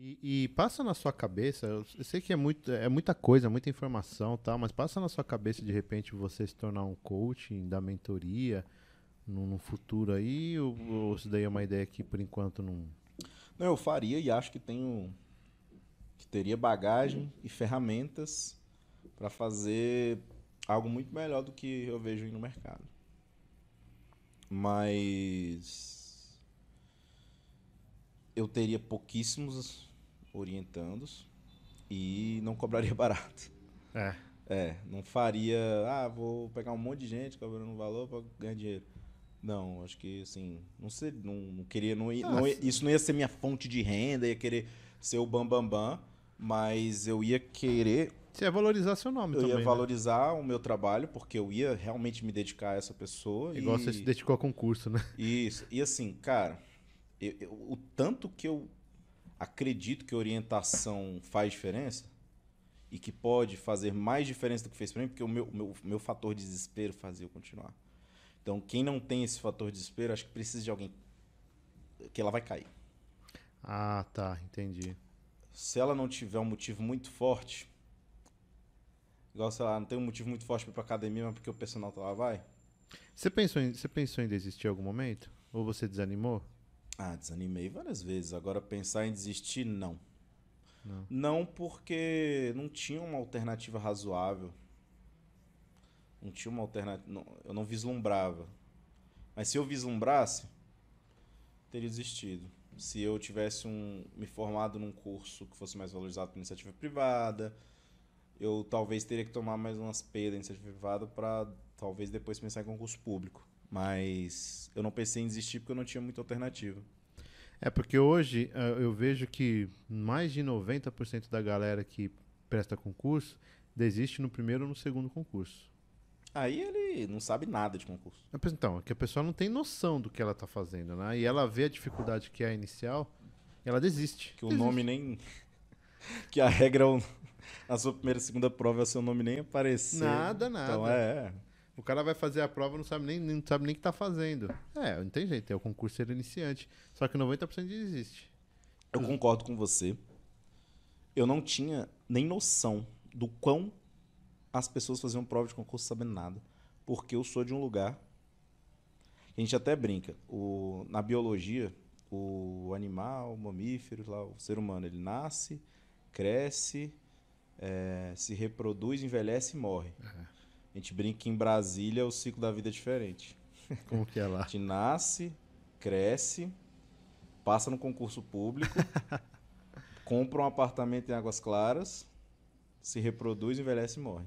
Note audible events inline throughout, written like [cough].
E, e, passa na sua cabeça, eu sei que é, muito, é muita coisa, muita informação tal, mas passa na sua cabeça de repente você se tornar um coaching da mentoria no, no futuro aí, ou, ou isso daí é uma ideia que por enquanto não. Não, eu faria e acho que tenho. que teria bagagem e ferramentas para fazer algo muito melhor do que eu vejo no mercado. Mas eu teria pouquíssimos orientandos e não cobraria [laughs] barato. É. É, não faria, ah, vou pegar um monte de gente cobrando um valor para ganhar dinheiro. Não, acho que assim, não sei, não, não queria, não, ia, não ia, ah. isso não ia ser minha fonte de renda, ia querer ser o bambambam, bam, bam, mas eu ia querer. Você ia valorizar seu nome eu também. Eu né? ia valorizar né? o meu trabalho, porque eu ia realmente me dedicar a essa pessoa. Igual e... você se dedicou a concurso, né? Isso, e assim, cara, eu, eu, o tanto que eu acredito que orientação faz diferença e que pode fazer mais diferença do que fez para mim, porque o meu, meu, meu fator de desespero fazia eu continuar. Então, quem não tem esse fator de desespero, acho que precisa de alguém que ela vai cair. Ah, tá, entendi. Se ela não tiver um motivo muito forte, igual, sei lá, não tem um motivo muito forte para ir pra academia, mas porque o personal tá lá, vai. Você pensou, em, você pensou em desistir em algum momento? Ou você desanimou? Ah, desanimei várias vezes. Agora pensar em desistir, não. Não, não porque não tinha uma alternativa razoável. Não tinha uma alternativa. Eu não vislumbrava. Mas se eu vislumbrasse, teria desistido. Se eu tivesse um, me formado num curso que fosse mais valorizado por iniciativa privada, eu talvez teria que tomar mais umas pedras em iniciativa privada para talvez depois pensar em concurso público. Mas eu não pensei em desistir porque eu não tinha muita alternativa. É, porque hoje ah, eu vejo que mais de 90% da galera que presta concurso desiste no primeiro ou no segundo concurso. Aí ele não sabe nada de concurso. Então, é que a pessoa não tem noção do que ela está fazendo, né? E ela vê a dificuldade que é a inicial, ela desiste. Que o desiste. nome nem. [laughs] que a regra é a sua primeira e segunda prova é o seu nome nem aparecer. Nada, nada. Então é. é. O cara vai fazer a prova não sabe nem não sabe nem que tá fazendo. É, não tem jeito, é o concurso ser iniciante. Só que 90% desiste. Eu concordo com você. Eu não tinha nem noção do quão as pessoas faziam prova de concurso sabendo nada. Porque eu sou de um lugar. A gente até brinca. O, na biologia, o animal, o mamífero, lá, o ser humano, ele nasce, cresce, é, se reproduz, envelhece e morre. Uhum. A gente brinca que em Brasília o ciclo da vida é diferente. Como que é lá? A gente nasce, cresce, passa no concurso público, [laughs] compra um apartamento em Águas Claras, se reproduz, envelhece e morre.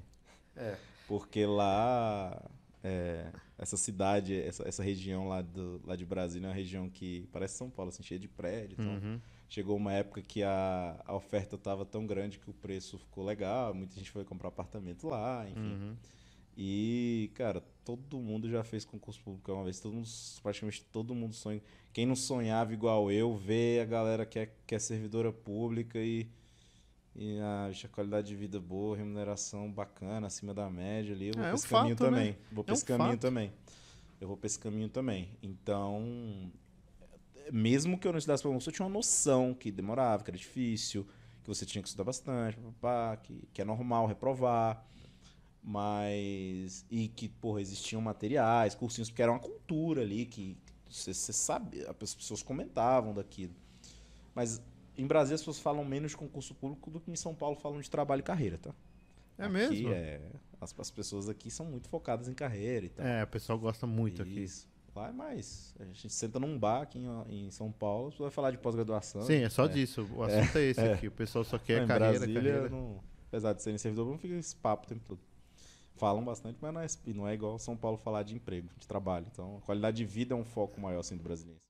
É. Porque lá, é, essa cidade, essa, essa região lá, do, lá de Brasília é uma região que parece São Paulo, assim, cheia de prédio. uhum. Chegou uma época que a, a oferta estava tão grande que o preço ficou legal, muita gente foi comprar apartamento lá, enfim. Uhum. E, cara, todo mundo já fez concurso público uma vez. Todo mundo, praticamente todo mundo sonha. Quem não sonhava igual eu, vê a galera que é, que é servidora pública e, e a, a qualidade de vida boa, remuneração bacana, acima da média ali. Eu vou é, pra esse um caminho fato, né? também. Né? Vou pra é esse um caminho fato. também. Eu vou pra esse caminho também. Então, mesmo que eu não estudasse para concurso, eu tinha uma noção que demorava, que era difícil, que você tinha que estudar bastante, que, que é normal reprovar. Mas. E que, porra, existiam materiais, cursinhos, porque era uma cultura ali que você, sabe, as pessoas comentavam daquilo. Mas em Brasília as pessoas falam menos de concurso público do que em São Paulo falam de trabalho e carreira, tá? É aqui mesmo? É, as, as, pessoas aqui são muito focadas em carreira e tal. É, o pessoal gosta muito Isso. aqui. Lá é mais. A gente senta num bar aqui em, em São Paulo, você vai falar de pós-graduação. Sim, é só é. disso. O é. assunto é, é esse [laughs] é. aqui. O pessoal só quer carreira, Brasília, carreira. Não, apesar de serem servidor, não fica esse papo o tempo todo falam bastante, mas não é, não é igual São Paulo falar de emprego, de trabalho. Então, a qualidade de vida é um foco maior assim, do brasileiro.